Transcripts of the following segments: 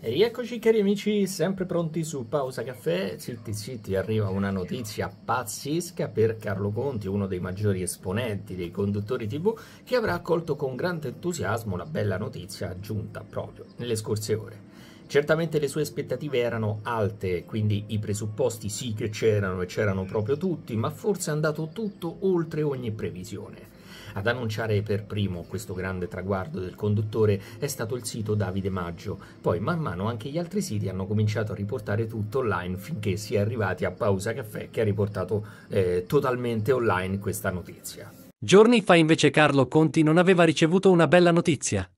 E rieccoci cari amici, sempre pronti su Pausa Caffè, zitti zitti arriva una notizia pazzesca per Carlo Conti, uno dei maggiori esponenti dei conduttori tv, che avrà accolto con grande entusiasmo la bella notizia giunta proprio nelle scorse ore. Certamente le sue aspettative erano alte, quindi i presupposti sì che c'erano e c'erano proprio tutti, ma forse è andato tutto oltre ogni previsione. Ad annunciare per primo questo grande traguardo del conduttore è stato il sito Davide Maggio, poi man mano anche gli altri siti hanno cominciato a riportare tutto online finché si è arrivati a Pausa Caffè che ha riportato eh, totalmente online questa notizia. Giorni fa invece Carlo Conti non aveva ricevuto una bella notizia.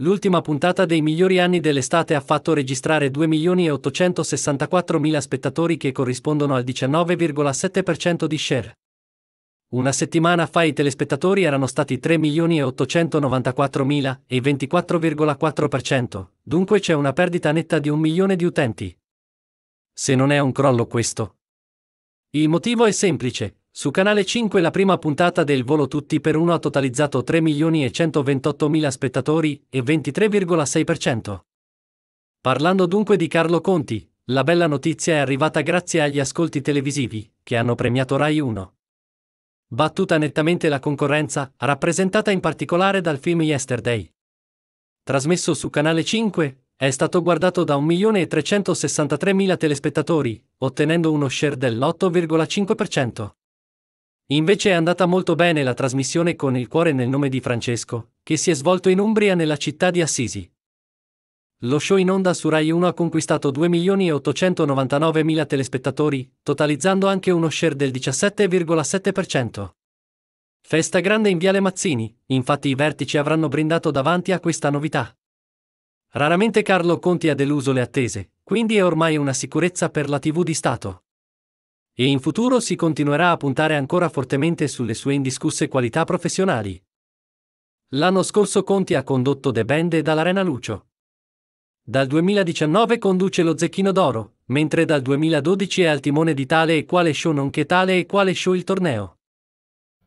L'ultima puntata dei migliori anni dell'estate ha fatto registrare 2.864.000 spettatori che corrispondono al 19,7% di share. Una settimana fa i telespettatori erano stati 3.894.000 e 24,4%, dunque c'è una perdita netta di un milione di utenti. Se non è un crollo questo. Il motivo è semplice, su Canale 5 la prima puntata del Volo Tutti per uno ha totalizzato 3.128.000 spettatori e 23,6%. Parlando dunque di Carlo Conti, la bella notizia è arrivata grazie agli ascolti televisivi, che hanno premiato Rai 1 battuta nettamente la concorrenza, rappresentata in particolare dal film Yesterday. Trasmesso su Canale 5, è stato guardato da 1.363.000 telespettatori, ottenendo uno share dell'8,5%. Invece è andata molto bene la trasmissione con Il cuore nel nome di Francesco, che si è svolto in Umbria nella città di Assisi. Lo show in onda su Rai 1 ha conquistato 2.899.000 telespettatori, totalizzando anche uno share del 17,7%. Festa grande in Viale Mazzini, infatti i vertici avranno brindato davanti a questa novità. Raramente Carlo Conti ha deluso le attese, quindi è ormai una sicurezza per la TV di Stato. E in futuro si continuerà a puntare ancora fortemente sulle sue indiscusse qualità professionali. L'anno scorso Conti ha condotto The Band e dall'Arena Lucio, dal 2019 conduce lo Zecchino d'Oro, mentre dal 2012 è al timone di tale e quale show nonché tale e quale show il torneo.